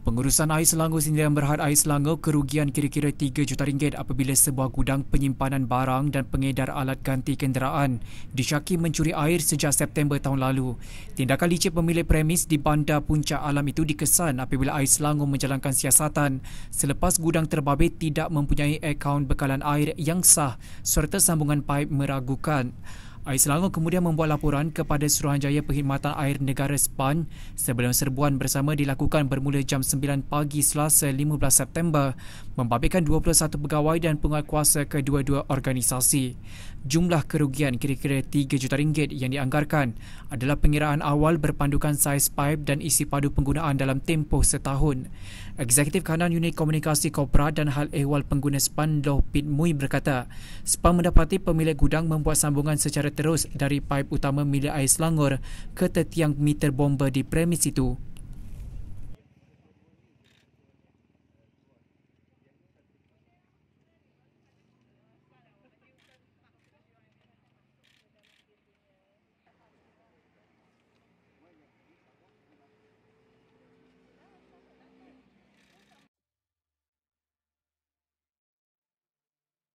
Pengurusan Air Selangor Sdn Berhad Air Selangor kerugian kira-kira 3 juta ringgit apabila sebuah gudang penyimpanan barang dan pengedar alat ganti kenderaan disyaki mencuri air sejak September tahun lalu. Tindakan licik pemilik premis di Bandar Puncak Alam itu dikesan apabila Air Selangor menjalankan siasatan selepas gudang terbabit tidak mempunyai akaun bekalan air yang sah serta sambungan paip meragukan. Air Selangor kemudian membuat laporan kepada Suruhanjaya Perkhidmatan Air Negara SPAN sebelum serbuan bersama dilakukan bermula jam 9 pagi selasa 15 September membabitkan 21 pegawai dan penguat kuasa kedua-dua organisasi. Jumlah kerugian kira-kira 3 juta ringgit yang dianggarkan adalah pengiraan awal berpandukan saiz pipe dan isi padu penggunaan dalam tempoh setahun. Eksekutif kanan unit komunikasi Kopra dan hal ehwal pengguna SPAN Loh Pit Mui berkata, SPAN mendapati pemilik gudang membuat sambungan secara terus dari paip utama milik air Selangor ke tetiang meter bomba di premis itu.